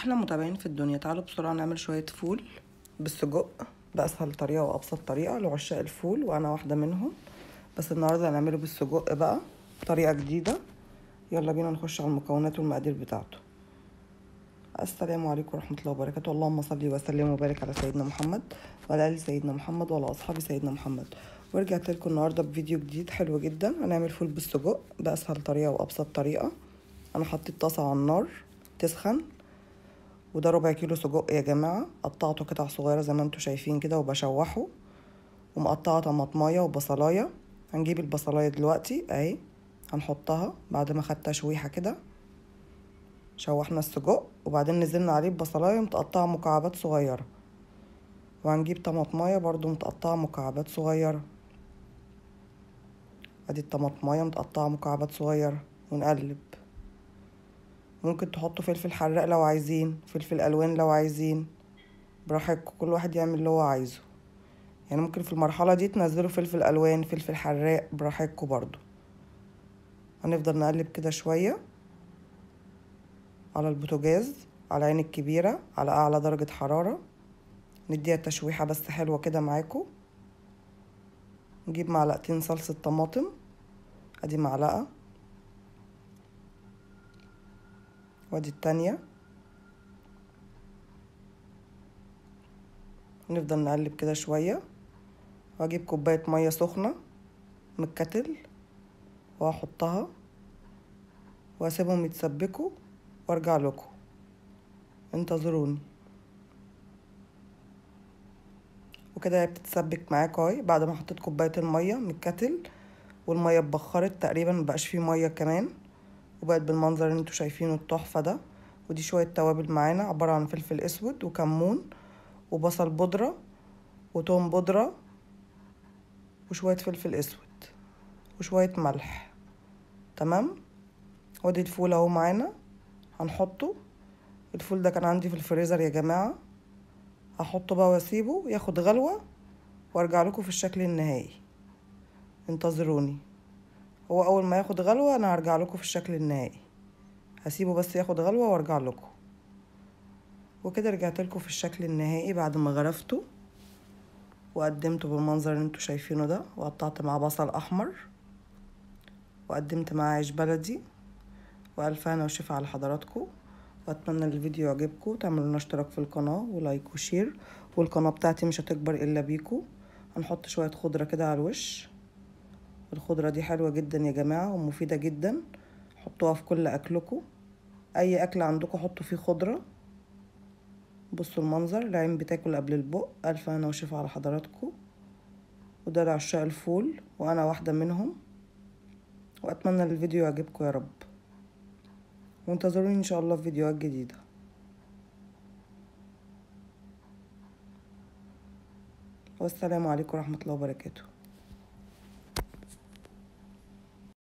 احلى متابعين في الدنيا تعالوا بسرعه نعمل شويه فول بالسجق باسهل طريقه وابسط طريقه لعشاق الفول وانا واحده منهم بس النهارده هنعمله بالسجق بقى طريقه جديده يلا بينا نخش على المكونات والمقادير بتاعته السلام عليكم ورحمه الله وبركاته اللهم صل وسلم وبارك على سيدنا محمد وعلى ال سيدنا محمد وعلى اصحاب سيدنا محمد ورجعت لكم النهارده بفيديو جديد حلو جدا هنعمل فول بالسجق باسهل طريقه وابسط طريقه انا حطيت طاسه على النار تسخن وده ربع كيلو سجق يا جماعة قطعته قطع صغيرة زي ما انتوا شايفين كده وبشوحه ومقطعة طماطماية وبصلاية هنجيب البصلاية دلوقتي اهي هنحطها بعد ما خدت تشويحة كده شوحنا السجق وبعدين نزلنا عليه ببصلاية متقطعة مكعبات صغيرة وهنجيب طماطماية برضو متقطعة مكعبات صغيرة ادي الطماطماية متقطعة مكعبات صغيرة ونقلب ممكن تحطوا فلفل حراق لو عايزين فلفل الوان لو عايزين براحتكم كل واحد يعمل اللي هو عايزه يعني ممكن في المرحله دي تنزلوا فلفل الوان فلفل حراق براحتكم برضو هنفضل نقلب كده شويه على البوتاجاز على عين الكبيره على اعلى درجه حراره نديها تشويحه بس حلوه كده معاكم نجيب معلقتين صلصه طماطم ادي معلقه وادي التانية نفضل نقلب كده شوية واجيب كوباية مية سخنة من الكتل واحطها واسيبهم يتسبكوا وارجع لكم انتظروني وكده هي بتتسبك معاك اهي بعد ما حطيت كوبايه الميه من الكتل والميه اتبخرت تقريبا مبقاش فيه ميه كمان وبقت بالمنظر اللي انتوا شايفينه التحفة ده ودي شوية توابل معانا عبارة عن فلفل اسود وكمون وبصل بودرة وتوم بودرة وشوية فلفل اسود وشوية ملح تمام وادي الفول اهو معانا هنحطه الفول ده كان عندي في الفريزر يا جماعة هحطه بقى واسيبه ياخد غلوة وارجع لكم في الشكل النهائي انتظروني هو اول ما ياخد غلوة انا هرجع لكم في الشكل النهائي هسيبه بس ياخد غلوة وارجع لكم وكده رجعت لكم في الشكل النهائي بعد ما غرفته وقدمته بالمنظر اللي انتم شايفينه ده وقطعت معاه بصل احمر وقدمت معاه عيش بلدي والف هنا على حضراتكم واتمنى الفيديو يعجبكم تعملوا لنا اشتراك في القناه ولايك وشير والقناه بتاعتي مش هتكبر الا بيكم هنحط شويه خضره كده على الوش الخضرة دي حلوة جدا يا جماعة ومفيدة جدا حطوها في كل أكلكم أي أكل عندكم حطوا فيه خضرة بصوا المنظر العين بتاكل قبل البق ألف هنا وشفا على حضراتكم وده عشاق الفول وأنا واحدة منهم وأتمنى الفيديو يعجبكم يا رب وانتظروني إن شاء الله في فيديوهات جديدة والسلام عليكم ورحمة الله وبركاته